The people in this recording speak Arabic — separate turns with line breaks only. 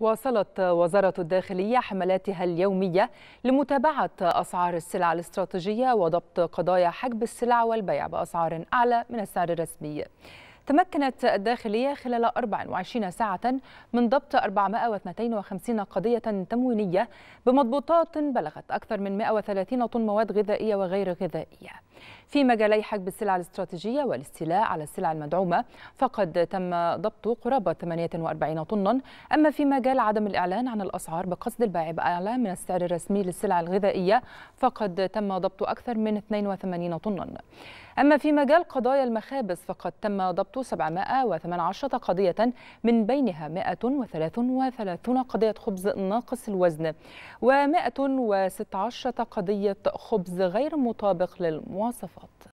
واصلت وزارة الداخلية حملاتها اليومية لمتابعة أسعار السلع الاستراتيجية وضبط قضايا حجب السلع والبيع بأسعار أعلى من السعر الرسمي تمكنت الداخلية خلال 24 ساعة من ضبط 452 قضية تموينية بمضبوطات بلغت أكثر من 130 طن مواد غذائية وغير غذائية في مجالي حجب السلع الاستراتيجية والاستيلاء على السلع المدعومة فقد تم ضبط قرابة 48 طنا أما في مجال عدم الإعلان عن الأسعار بقصد البيع بأعلى من السعر الرسمي للسلع الغذائية فقد تم ضبط أكثر من 82 طنا أما في مجال قضايا المخابز فقد تم ضبط 718 قضية من بينها 133 قضية خبز ناقص الوزن و116 قضية خبز غير مطابق للمواطن مواصفات